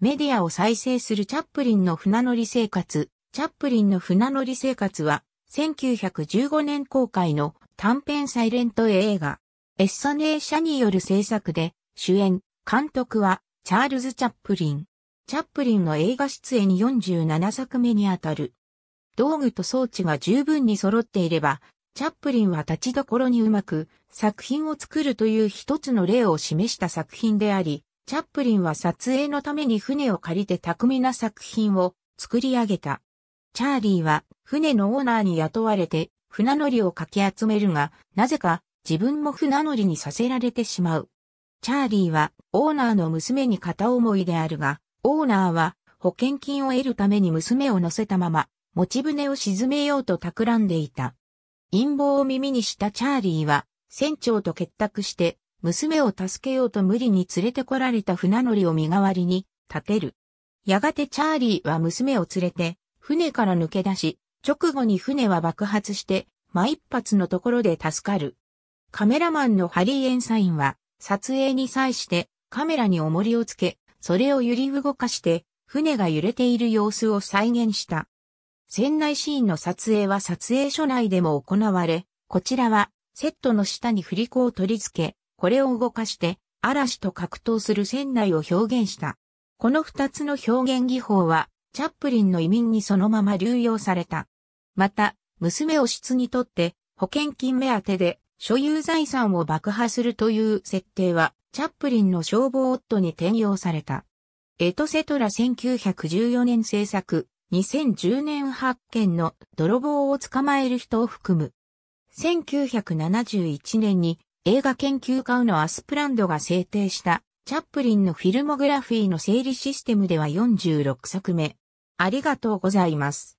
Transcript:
メディアを再生するチャップリンの船乗り生活。チャップリンの船乗り生活は、1915年公開の短編サイレント映画。エッサネー社による制作で、主演、監督は、チャールズ・チャップリン。チャップリンの映画出演47作目にあたる。道具と装置が十分に揃っていれば、チャップリンは立ちどころにうまく作品を作るという一つの例を示した作品であり、チャップリンは撮影のために船を借りて巧みな作品を作り上げた。チャーリーは船のオーナーに雇われて船乗りをかき集めるが、なぜか自分も船乗りにさせられてしまう。チャーリーはオーナーの娘に片思いであるが、オーナーは保険金を得るために娘を乗せたまま、持ち船を沈めようと企んでいた。陰謀を耳にしたチャーリーは、船長と結託して、娘を助けようと無理に連れてこられた船乗りを身代わりに立てる。やがてチャーリーは娘を連れて船から抜け出し、直後に船は爆発してま一発のところで助かる。カメラマンのハリー・エンサインは撮影に際してカメラに重りをつけ、それを揺り動かして船が揺れている様子を再現した。船内シーンの撮影は撮影所内でも行われ、こちらはセットの下に振り子を取り付け、これを動かして、嵐と格闘する船内を表現した。この二つの表現技法は、チャップリンの移民にそのまま流用された。また、娘を質にとって、保険金目当てで、所有財産を爆破するという設定は、チャップリンの消防夫に転用された。エトセトラ1914年制作、2010年発見の泥棒を捕まえる人を含む。1971年に映画研究家のアスプランドが制定したチャップリンのフィルモグラフィーの整理システムでは46作目。ありがとうございます。